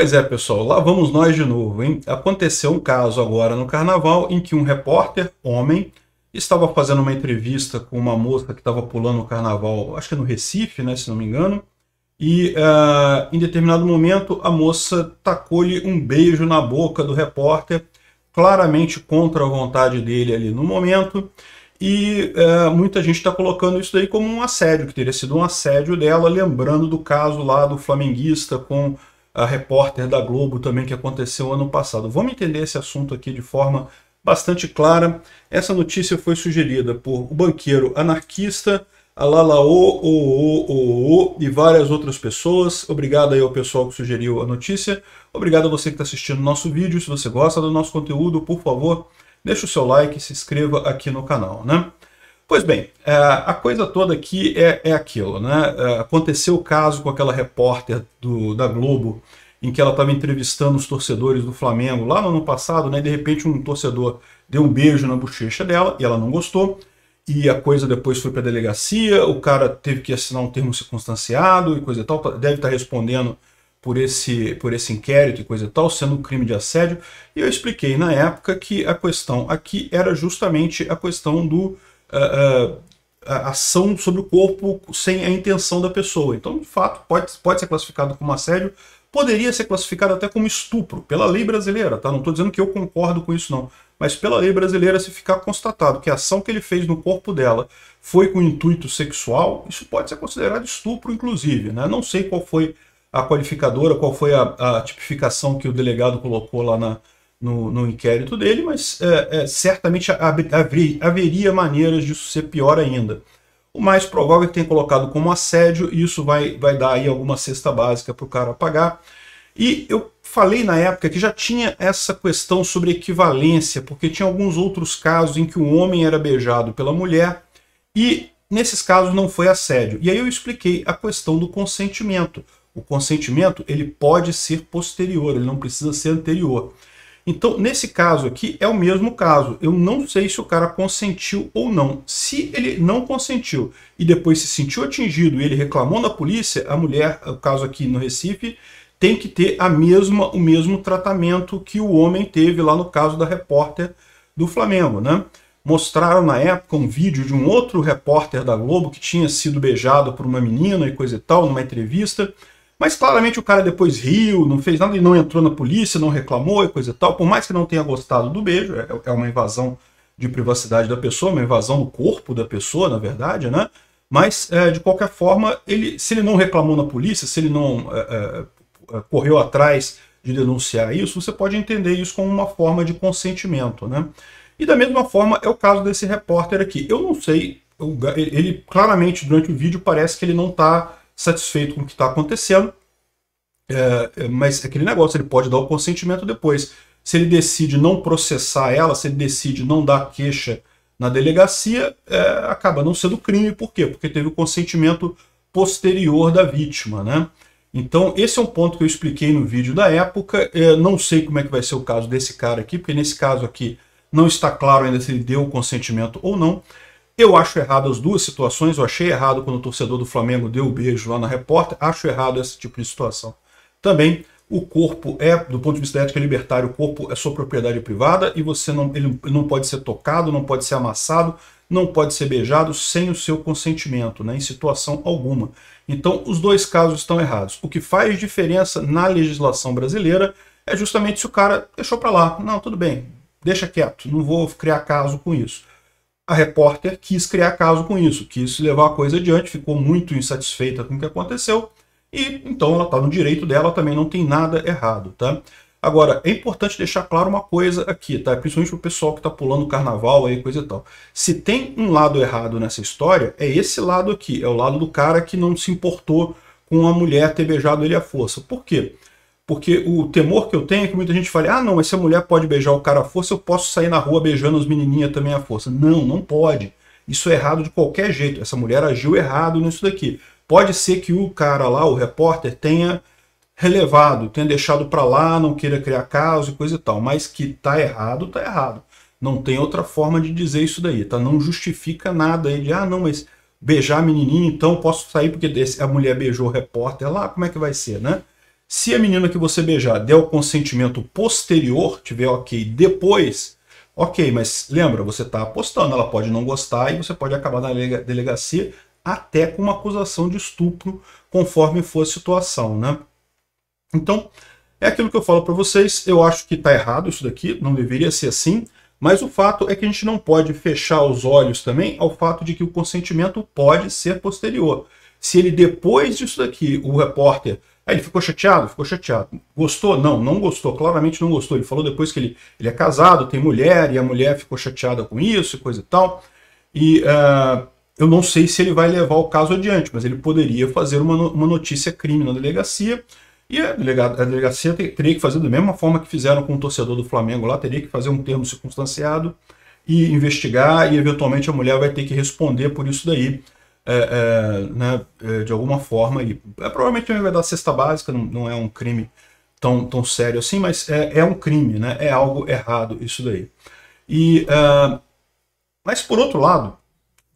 Pois é, pessoal, lá vamos nós de novo, hein? Aconteceu um caso agora no carnaval em que um repórter, homem, estava fazendo uma entrevista com uma moça que estava pulando o carnaval, acho que no Recife, né, se não me engano, e uh, em determinado momento a moça tacou-lhe um beijo na boca do repórter, claramente contra a vontade dele ali no momento, e uh, muita gente está colocando isso aí como um assédio, que teria sido um assédio dela, lembrando do caso lá do flamenguista com a repórter da Globo também que aconteceu ano passado. Vamos entender esse assunto aqui de forma bastante clara. Essa notícia foi sugerida por o banqueiro anarquista Alalaô, o, o, e várias outras pessoas. Obrigado aí ao pessoal que sugeriu a notícia. Obrigado a você que está assistindo nosso vídeo. Se você gosta do nosso conteúdo, por favor, deixa o seu like e se inscreva aqui no canal, né? Pois bem, é, a coisa toda aqui é, é aquilo, né? É, aconteceu o caso com aquela repórter do, da Globo, em que ela estava entrevistando os torcedores do Flamengo lá no ano passado, né? E de repente um torcedor deu um beijo na bochecha dela e ela não gostou. E a coisa depois foi para a delegacia, o cara teve que assinar um termo circunstanciado e coisa e tal, tá, deve estar tá respondendo por esse, por esse inquérito e coisa e tal, sendo um crime de assédio. E eu expliquei na época que a questão aqui era justamente a questão do uh, uh, ação sobre o corpo sem a intenção da pessoa. Então, de fato, pode, pode ser classificado como assédio, poderia ser classificado até como estupro, pela lei brasileira, tá? Não estou dizendo que eu concordo com isso, não. Mas pela lei brasileira, se ficar constatado que a ação que ele fez no corpo dela foi com intuito sexual, isso pode ser considerado estupro, inclusive, né? Não sei qual foi a qualificadora, qual foi a, a tipificação que o delegado colocou lá na, no, no inquérito dele, mas é, é, certamente haver, haveria maneiras disso ser pior ainda. O mais provável é que tenha colocado como assédio, e isso vai, vai dar aí alguma cesta básica para o cara pagar. E eu falei na época que já tinha essa questão sobre equivalência, porque tinha alguns outros casos em que o homem era beijado pela mulher e nesses casos não foi assédio. E aí eu expliquei a questão do consentimento. O consentimento ele pode ser posterior, ele não precisa ser anterior. Então, nesse caso aqui, é o mesmo caso. Eu não sei se o cara consentiu ou não. Se ele não consentiu e depois se sentiu atingido e ele reclamou na polícia, a mulher, o caso aqui no Recife, tem que ter a mesma, o mesmo tratamento que o homem teve lá no caso da repórter do Flamengo, né? Mostraram na época um vídeo de um outro repórter da Globo que tinha sido beijado por uma menina e coisa e tal, numa entrevista. Mas claramente o cara depois riu, não fez nada, e não entrou na polícia, não reclamou e coisa e tal. Por mais que não tenha gostado do beijo, é, é uma invasão de privacidade da pessoa, uma invasão no corpo da pessoa, na verdade, né? Mas, é, de qualquer forma, ele, se ele não reclamou na polícia, se ele não é, é, é correu atrás de denunciar isso, você pode entender isso como uma forma de consentimento, né? E da mesma forma é o caso desse repórter aqui. Eu não sei, ele claramente durante o vídeo parece que ele não está satisfeito com o que está acontecendo, é, é, mas aquele negócio, ele pode dar o consentimento depois. Se ele decide não processar ela, se ele decide não dar queixa na delegacia, é, acaba não sendo crime. Por quê? Porque teve o consentimento posterior da vítima, né? Então, esse é um ponto que eu expliquei no vídeo da época. É, não sei como é que vai ser o caso desse cara aqui, porque nesse caso aqui não está claro ainda se ele deu o consentimento ou não. Eu acho errado as duas situações. Eu achei errado quando o torcedor do Flamengo deu o um beijo lá na repórter. Acho errado esse tipo de situação. Também o corpo é, do ponto de vista ético ética libertário, o corpo é sua propriedade privada e você não, ele não pode ser tocado, não pode ser amassado, não pode ser beijado sem o seu consentimento, né, em situação alguma. Então, os dois casos estão errados. O que faz diferença na legislação brasileira é justamente se o cara deixou para lá. Não, tudo bem, deixa quieto, não vou criar caso com isso a repórter quis criar caso com isso, quis levar a coisa adiante, ficou muito insatisfeita com o que aconteceu e então ela está no direito dela, também não tem nada errado, tá? Agora, é importante deixar claro uma coisa aqui, tá? Principalmente pro pessoal que está pulando carnaval aí, coisa e tal. Se tem um lado errado nessa história, é esse lado aqui, é o lado do cara que não se importou com a mulher ter beijado ele à força. Por quê? Porque o temor que eu tenho é que muita gente fale, ah, não, mas se a mulher pode beijar o cara à força, eu posso sair na rua beijando os menininhas também à força. Não, não pode. Isso é errado de qualquer jeito. Essa mulher agiu errado nisso daqui. Pode ser que o cara lá, o repórter, tenha relevado, tenha deixado para lá, não queira criar caso e coisa e tal. Mas que tá errado, tá errado. Não tem outra forma de dizer isso daí, tá? Não justifica nada aí de, ah, não, mas beijar a menininha, então posso sair porque a mulher beijou o repórter lá, como é que vai ser, né? Se a menina que você beijar der o consentimento posterior, tiver ok depois, ok, mas lembra, você está apostando, ela pode não gostar e você pode acabar na delegacia até com uma acusação de estupro, conforme for a situação, né? Então, é aquilo que eu falo para vocês, eu acho que está errado isso daqui, não deveria ser assim, mas o fato é que a gente não pode fechar os olhos também ao fato de que o consentimento pode ser posterior. Se ele depois disso daqui, o repórter Aí ele ficou chateado? Ficou chateado. Gostou? Não, não gostou. Claramente não gostou. Ele falou depois que ele, ele é casado, tem mulher, e a mulher ficou chateada com isso e coisa e tal. E uh, eu não sei se ele vai levar o caso adiante, mas ele poderia fazer uma, uma notícia crime na delegacia. E a, a delegacia teria que fazer da mesma forma que fizeram com o torcedor do Flamengo lá, teria que fazer um termo circunstanciado e investigar, e eventualmente a mulher vai ter que responder por isso daí é, é, né, é, de alguma forma. E, é, provavelmente vai dar cesta básica, não, não é um crime tão, tão sério assim, mas é, é um crime, né? É algo errado isso daí. E, uh, mas por outro lado,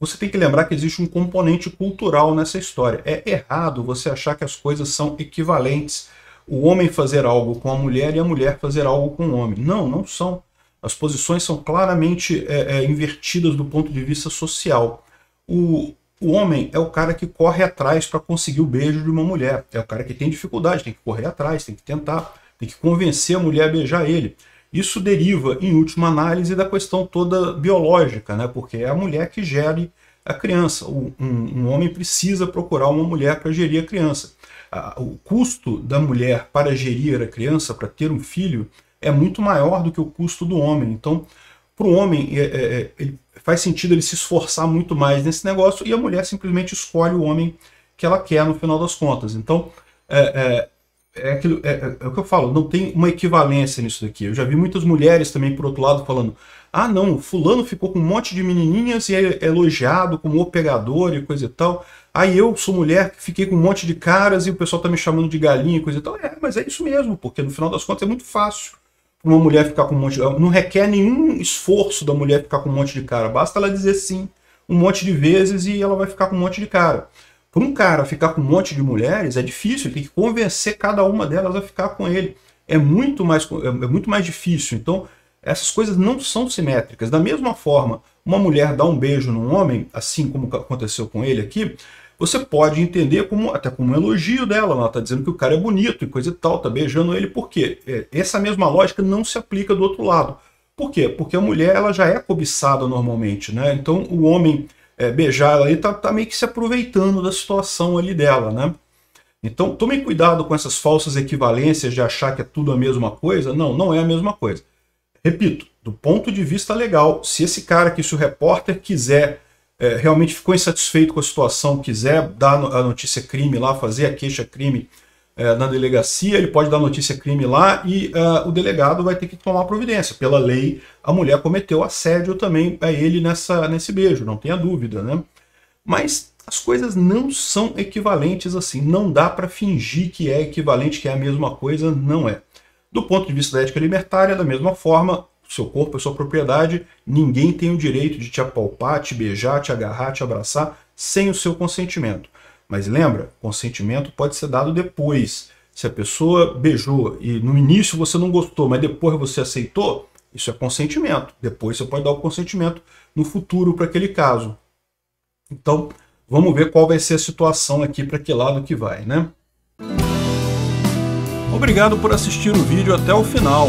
você tem que lembrar que existe um componente cultural nessa história. É errado você achar que as coisas são equivalentes. O homem fazer algo com a mulher e a mulher fazer algo com o homem. Não, não são. As posições são claramente é, é, invertidas do ponto de vista social. O, o homem é o cara que corre atrás para conseguir o beijo de uma mulher. É o cara que tem dificuldade, tem que correr atrás, tem que tentar, tem que convencer a mulher a beijar ele. Isso deriva, em última análise, da questão toda biológica, né? porque é a mulher que gere a criança. Um, um homem precisa procurar uma mulher para gerir a criança. O custo da mulher para gerir a criança, para ter um filho, é muito maior do que o custo do homem. Então, para o homem, é, é, é, ele, faz sentido ele se esforçar muito mais nesse negócio e a mulher simplesmente escolhe o homem que ela quer no final das contas. Então, é, é, é aquilo, é, é, é o que eu falo, não tem uma equivalência nisso daqui. Eu já vi muitas mulheres também, por outro lado, falando: ah, não, Fulano ficou com um monte de menininhas e é elogiado como operador e coisa e tal. Aí eu sou mulher, fiquei com um monte de caras e o pessoal tá me chamando de galinha e coisa e tal. É, mas é isso mesmo, porque no final das contas é muito fácil uma mulher ficar com um monte de... Não requer nenhum esforço da mulher ficar com um monte de cara. Basta ela dizer sim um monte de vezes e ela vai ficar com um monte de cara. Para um cara ficar com um monte de mulheres é difícil, ele tem que convencer cada uma delas a ficar com ele. É muito mais, é, é muito mais difícil. Então, essas coisas não são simétricas. Da mesma forma, uma mulher dá um beijo num homem, assim como aconteceu com ele aqui, você pode entender como até como um elogio dela. Ela está dizendo que o cara é bonito e coisa e tal, está beijando ele. Por quê? É, essa mesma lógica não se aplica do outro lado. Por quê? Porque a mulher ela já é cobiçada normalmente, né? Então o homem é, beijar ela e tá, tá, meio que se aproveitando da situação ali dela, né? Então tomem cuidado com essas falsas equivalências de achar que é tudo a mesma coisa. Não, não é a mesma coisa. Repito, do ponto de vista legal, se esse cara que se o repórter quiser é, realmente ficou insatisfeito com a situação, quiser dar a notícia crime lá, fazer a queixa crime é, na delegacia, ele pode dar notícia crime lá e uh, o delegado vai ter que tomar providência. Pela lei, a mulher cometeu assédio também a ele nessa, nesse beijo, não tenha dúvida, né? Mas as coisas não são equivalentes assim, não dá para fingir que é equivalente, que é a mesma coisa, não é. Do ponto de vista da ética libertária, da mesma forma, seu corpo é sua propriedade, ninguém tem o direito de te apalpar, te beijar, te agarrar, te abraçar sem o seu consentimento. Mas lembra, consentimento pode ser dado depois. Se a pessoa beijou e no início você não gostou, mas depois você aceitou, isso é consentimento. Depois você pode dar o consentimento no futuro para aquele caso. Então, vamos ver qual vai ser a situação aqui, para que lado que vai, né? Obrigado por assistir o vídeo até o final.